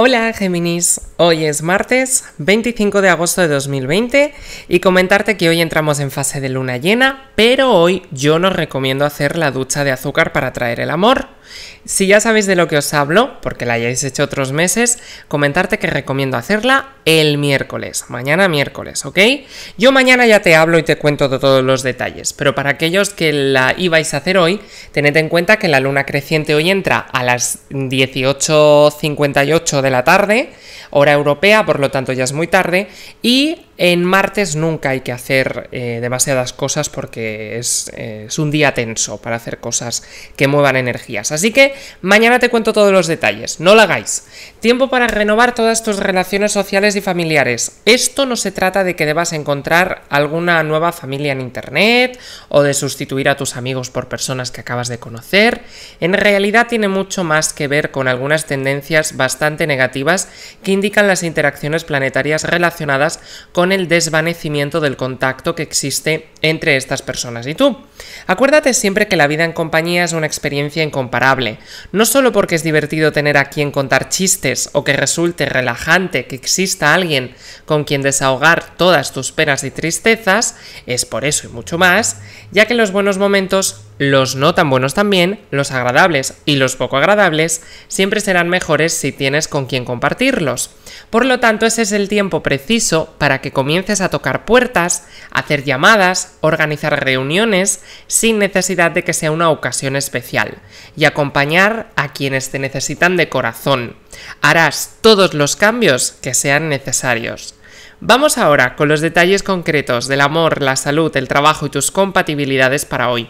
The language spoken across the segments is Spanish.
Hola Géminis, hoy es martes 25 de agosto de 2020 y comentarte que hoy entramos en fase de luna llena, pero hoy yo no recomiendo hacer la ducha de azúcar para traer el amor. Si ya sabéis de lo que os hablo, porque la hayáis hecho otros meses, comentarte que recomiendo hacerla el miércoles, mañana miércoles, ¿ok? Yo mañana ya te hablo y te cuento todos los detalles, pero para aquellos que la ibais a hacer hoy, tened en cuenta que la luna creciente hoy entra a las 18.58 de la tarde, hora europea, por lo tanto ya es muy tarde, y en martes nunca hay que hacer eh, demasiadas cosas porque es, eh, es, un día tenso para hacer cosas que muevan energías. Así que mañana te cuento todos los detalles, no lo hagáis. Tiempo para renovar todas tus relaciones sociales y familiares. Esto no se trata de que debas encontrar alguna nueva familia en Internet o de sustituir a tus amigos por personas que acabas de conocer. En realidad tiene mucho más que ver con algunas tendencias bastante negativas que indican las interacciones planetarias relacionadas con el desvanecimiento del contacto que existe entre estas personas y tú. Acuérdate siempre que la vida en compañía es una experiencia incomparable, no solo porque es divertido tener a quien contar chistes o que resulte relajante que exista alguien con quien desahogar todas tus penas y tristezas, es por eso y mucho más, ya que en los buenos momentos los no tan buenos también, los agradables y los poco agradables siempre serán mejores si tienes con quién compartirlos. Por lo tanto, ese es el tiempo preciso para que comiences a tocar puertas, hacer llamadas, organizar reuniones sin necesidad de que sea una ocasión especial y acompañar a quienes te necesitan de corazón. Harás todos los cambios que sean necesarios. Vamos ahora con los detalles concretos del amor, la salud, el trabajo y tus compatibilidades para hoy.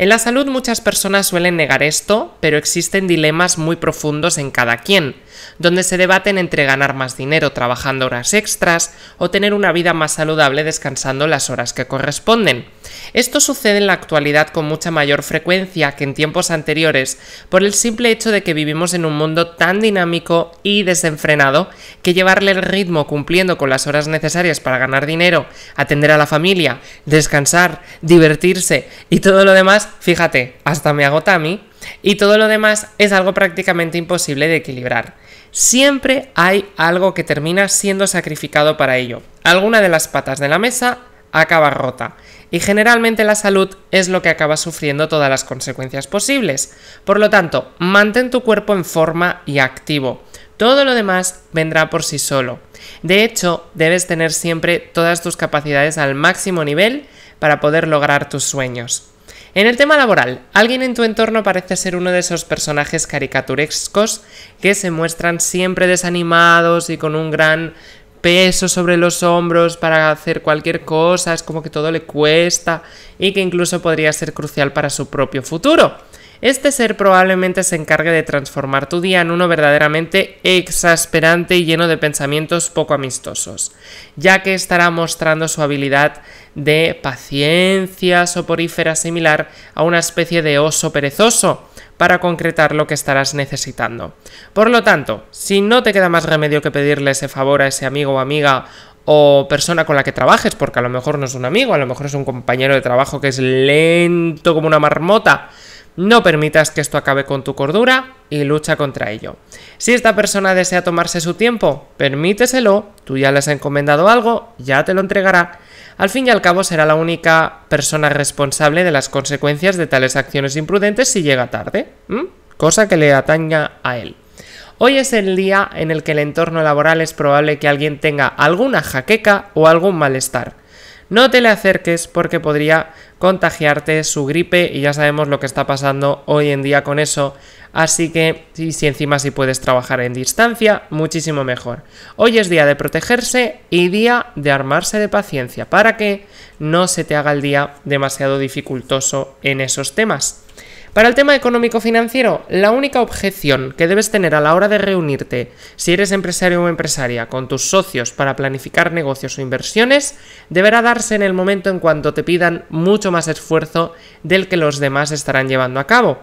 En la salud muchas personas suelen negar esto, pero existen dilemas muy profundos en cada quien, donde se debaten entre ganar más dinero trabajando horas extras o tener una vida más saludable descansando las horas que corresponden. Esto sucede en la actualidad con mucha mayor frecuencia que en tiempos anteriores por el simple hecho de que vivimos en un mundo tan dinámico y desenfrenado que llevarle el ritmo cumpliendo con las horas necesarias para ganar dinero, atender a la familia, descansar, divertirse y todo lo demás fíjate, hasta me agota a mí, y todo lo demás es algo prácticamente imposible de equilibrar. Siempre hay algo que termina siendo sacrificado para ello. Alguna de las patas de la mesa acaba rota, y generalmente la salud es lo que acaba sufriendo todas las consecuencias posibles. Por lo tanto, mantén tu cuerpo en forma y activo. Todo lo demás vendrá por sí solo. De hecho, debes tener siempre todas tus capacidades al máximo nivel para poder lograr tus sueños. En el tema laboral, alguien en tu entorno parece ser uno de esos personajes caricaturescos que se muestran siempre desanimados y con un gran peso sobre los hombros para hacer cualquier cosa, es como que todo le cuesta y que incluso podría ser crucial para su propio futuro. Este ser probablemente se encargue de transformar tu día en uno verdaderamente exasperante y lleno de pensamientos poco amistosos, ya que estará mostrando su habilidad de paciencia soporífera similar a una especie de oso perezoso para concretar lo que estarás necesitando. Por lo tanto, si no te queda más remedio que pedirle ese favor a ese amigo o amiga o persona con la que trabajes, porque a lo mejor no es un amigo, a lo mejor es un compañero de trabajo que es lento como una marmota, no permitas que esto acabe con tu cordura y lucha contra ello. Si esta persona desea tomarse su tiempo, permíteselo, tú ya le has encomendado algo, ya te lo entregará. Al fin y al cabo será la única persona responsable de las consecuencias de tales acciones imprudentes si llega tarde, cosa que le ataña a él. Hoy es el día en el que el entorno laboral es probable que alguien tenga alguna jaqueca o algún malestar. No te le acerques porque podría contagiarte su gripe y ya sabemos lo que está pasando hoy en día con eso. Así que si encima si puedes trabajar en distancia, muchísimo mejor. Hoy es día de protegerse y día de armarse de paciencia para que no se te haga el día demasiado dificultoso en esos temas. Para el tema económico-financiero, la única objeción que debes tener a la hora de reunirte, si eres empresario o empresaria, con tus socios para planificar negocios o inversiones, deberá darse en el momento en cuanto te pidan mucho más esfuerzo del que los demás estarán llevando a cabo.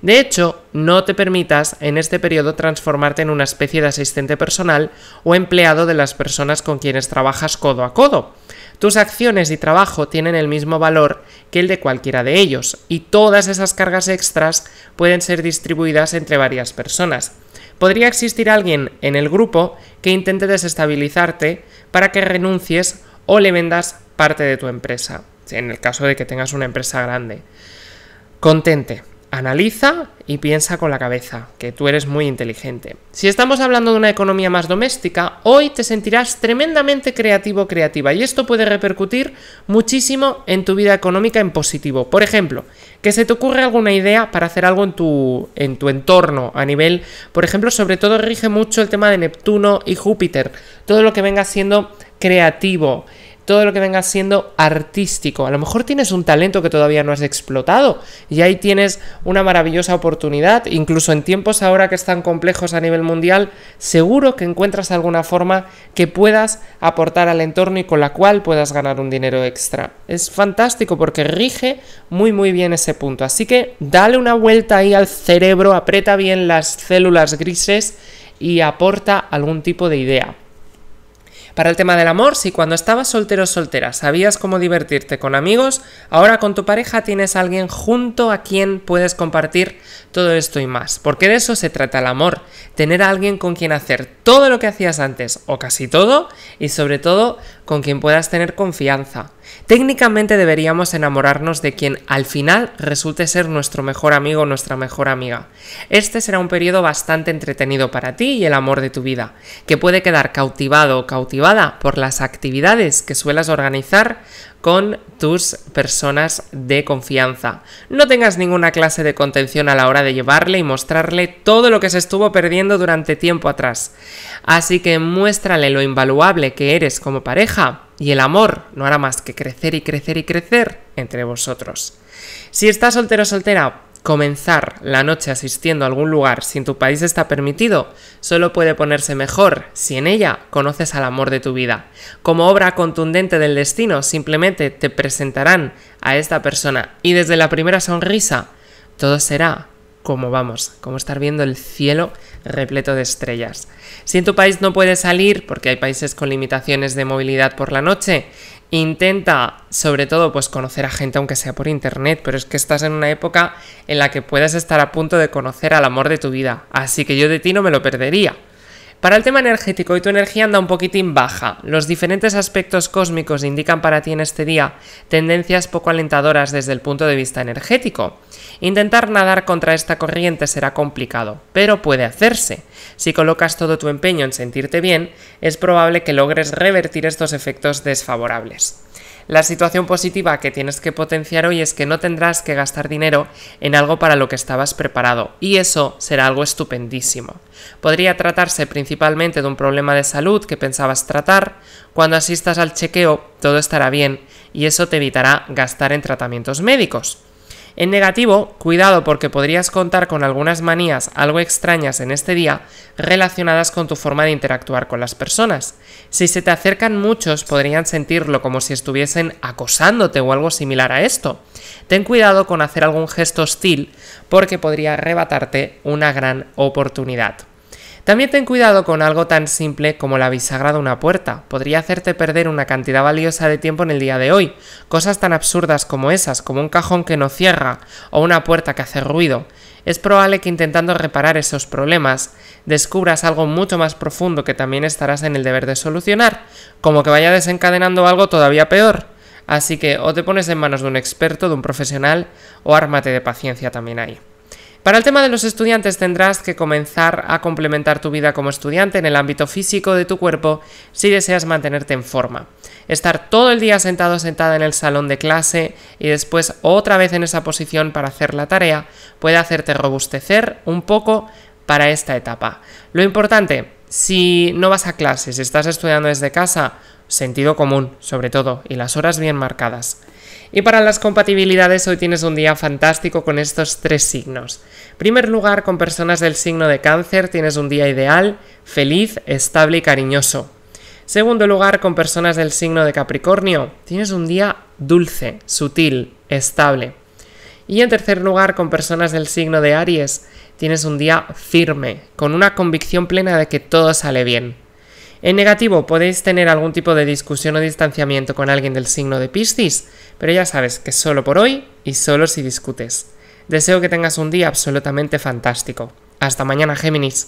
De hecho, no te permitas en este periodo transformarte en una especie de asistente personal o empleado de las personas con quienes trabajas codo a codo. Tus acciones y trabajo tienen el mismo valor que el de cualquiera de ellos, y todas esas cargas extras pueden ser distribuidas entre varias personas. Podría existir alguien en el grupo que intente desestabilizarte para que renuncies o le vendas parte de tu empresa, en el caso de que tengas una empresa grande. Contente, Analiza y piensa con la cabeza, que tú eres muy inteligente. Si estamos hablando de una economía más doméstica, hoy te sentirás tremendamente creativo creativa y esto puede repercutir muchísimo en tu vida económica en positivo. Por ejemplo, que se te ocurre alguna idea para hacer algo en tu, en tu entorno a nivel, por ejemplo, sobre todo rige mucho el tema de Neptuno y Júpiter, todo lo que venga siendo creativo todo lo que venga siendo artístico. A lo mejor tienes un talento que todavía no has explotado y ahí tienes una maravillosa oportunidad. Incluso en tiempos ahora que están complejos a nivel mundial, seguro que encuentras alguna forma que puedas aportar al entorno y con la cual puedas ganar un dinero extra. Es fantástico porque rige muy muy bien ese punto. Así que dale una vuelta ahí al cerebro, aprieta bien las células grises y aporta algún tipo de idea. Para el tema del amor, si cuando estabas soltero o soltera sabías cómo divertirte con amigos, ahora con tu pareja tienes a alguien junto a quien puedes compartir todo esto y más. Porque de eso se trata el amor, tener a alguien con quien hacer todo lo que hacías antes o casi todo y sobre todo con quien puedas tener confianza. Técnicamente deberíamos enamorarnos de quien al final resulte ser nuestro mejor amigo o nuestra mejor amiga. Este será un periodo bastante entretenido para ti y el amor de tu vida, que puede quedar cautivado o cautivada por las actividades que suelas organizar con tus personas de confianza. No tengas ninguna clase de contención a la hora de llevarle y mostrarle todo lo que se estuvo perdiendo durante tiempo atrás. Así que muéstrale lo invaluable que eres como pareja y el amor no hará más que crecer y crecer y crecer entre vosotros. Si estás soltero o soltera, comenzar la noche asistiendo a algún lugar si en tu país está permitido, solo puede ponerse mejor si en ella conoces al amor de tu vida. Como obra contundente del destino, simplemente te presentarán a esta persona y desde la primera sonrisa todo será como vamos, como estar viendo el cielo repleto de estrellas. Si en tu país no puedes salir, porque hay países con limitaciones de movilidad por la noche, Intenta, sobre todo, pues conocer a gente, aunque sea por internet, pero es que estás en una época en la que puedes estar a punto de conocer al amor de tu vida, así que yo de ti no me lo perdería. Para el tema energético y tu energía anda un poquitín baja. Los diferentes aspectos cósmicos indican para ti en este día tendencias poco alentadoras desde el punto de vista energético. Intentar nadar contra esta corriente será complicado, pero puede hacerse. Si colocas todo tu empeño en sentirte bien, es probable que logres revertir estos efectos desfavorables. La situación positiva que tienes que potenciar hoy es que no tendrás que gastar dinero en algo para lo que estabas preparado, y eso será algo estupendísimo. Podría tratarse principalmente de un problema de salud que pensabas tratar, cuando asistas al chequeo todo estará bien, y eso te evitará gastar en tratamientos médicos. En negativo, cuidado porque podrías contar con algunas manías algo extrañas en este día relacionadas con tu forma de interactuar con las personas. Si se te acercan muchos podrían sentirlo como si estuviesen acosándote o algo similar a esto. Ten cuidado con hacer algún gesto hostil porque podría arrebatarte una gran oportunidad. También ten cuidado con algo tan simple como la bisagra de una puerta, podría hacerte perder una cantidad valiosa de tiempo en el día de hoy. Cosas tan absurdas como esas, como un cajón que no cierra o una puerta que hace ruido. Es probable que intentando reparar esos problemas descubras algo mucho más profundo que también estarás en el deber de solucionar, como que vaya desencadenando algo todavía peor. Así que o te pones en manos de un experto, de un profesional, o ármate de paciencia también ahí. Para el tema de los estudiantes tendrás que comenzar a complementar tu vida como estudiante en el ámbito físico de tu cuerpo si deseas mantenerte en forma. Estar todo el día sentado sentada en el salón de clase y después otra vez en esa posición para hacer la tarea puede hacerte robustecer un poco para esta etapa. Lo importante, si no vas a clases, si estás estudiando desde casa, sentido común sobre todo y las horas bien marcadas. Y para las compatibilidades hoy tienes un día fantástico con estos tres signos. En primer lugar, con personas del signo de cáncer tienes un día ideal, feliz, estable y cariñoso. Segundo lugar, con personas del signo de Capricornio, tienes un día dulce, sutil, estable. Y en tercer lugar, con personas del signo de Aries, tienes un día firme, con una convicción plena de que todo sale bien. En negativo, podéis tener algún tipo de discusión o distanciamiento con alguien del signo de Piscis, pero ya sabes que solo por hoy y solo si discutes. Deseo que tengas un día absolutamente fantástico. Hasta mañana, Géminis.